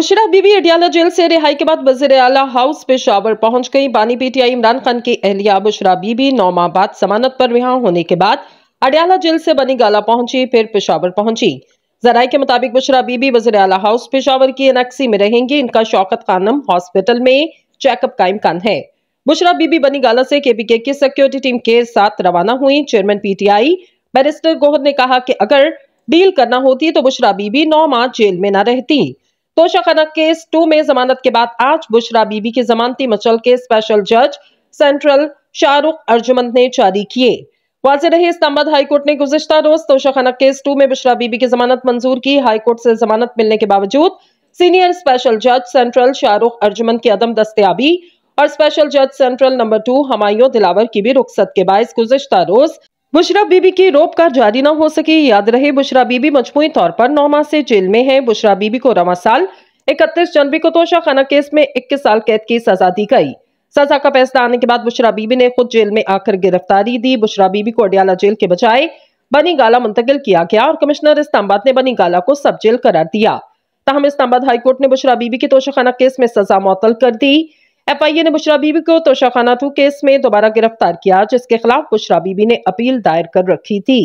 मुशरा बीबी Adiala jail से रिहाई के बाद वजीर अला हाउस पेशावर पहुंच गई बानी पीटीआई इमरान खान की अहलिया बुशरा बीबी नौ माह बाद जमानत पर रिहा होने के बाद अडियाला जेल से बनी गाला पहुंची फिर पेशावर पहुंची जराये के मुताबिक बुशरा बीबी वजीर अला हाउस पेशावर की एनएक्सी में रहेंगी इनका शौकत खानम हॉस्पिटल में चेकअप का इम्कान है बुशरा बीबी बनी गाला से केपीके की सिक्योरिटी टीम के साथ रवाना हुई चेयरमैन पीटीआई बैरिस्टर गोहर ने कहा कि अगर डील करना होती तो बुशरा बीबी नौ माह जेल में न रहती खाना केस टू में जमानत के बाद आज बुशरा बीबी के जमानती मचल के स्पेशल जज सेंट्रल शाहरुख अर्जुमंद ने जारी किए वाजे रहे इस्लामाबाद हाईकोर्ट ने गुजशत रोज तोशा खाना केस टू में बुशरा बीबी की जमानत मंजूर की हाईकोर्ट से जमानत मिलने के बावजूद सीनियर स्पेशल जज सेंट्रल शाहरुख अर्जुमंद की अदम दस्तियाबी और स्पेशल जज central number two Humayun Dilawar की भी रुख्सत के बायस गुजशत रोज बुशरा बीबी की रोप कार जारी न हो सकी याद रहे बुशरा बीबी मजमू तौर पर नौ माह से जेल में है बुशरा बीबी को रवा साल इकतीस जनवरी को तोशाखाना केस में इक्कीस साल कैद की सजा दी गई सजा का फैसला आने के बाद बुशरा बीबी ने खुद जेल में आकर गिरफ्तारी दी बुशरा बीबी को अडियाला जेल के बजाय बनी गाला मुंतकिल किया गया और कमिश्नर इस्लामाबाद ने बनी गाला को सब जेल करार दिया तहम इस्लामाबाद हाईकोर्ट ने बुशरा बीबी की तोशाखाना केस में सजा मुतल कर दी एफ आई ए ने बुशरा बीबी को तोशाखाना टू केस में दोबारा गिरफ्तार किया जिसके खिलाफ बुशरा बीबी ने अपील दायर कर रखी थी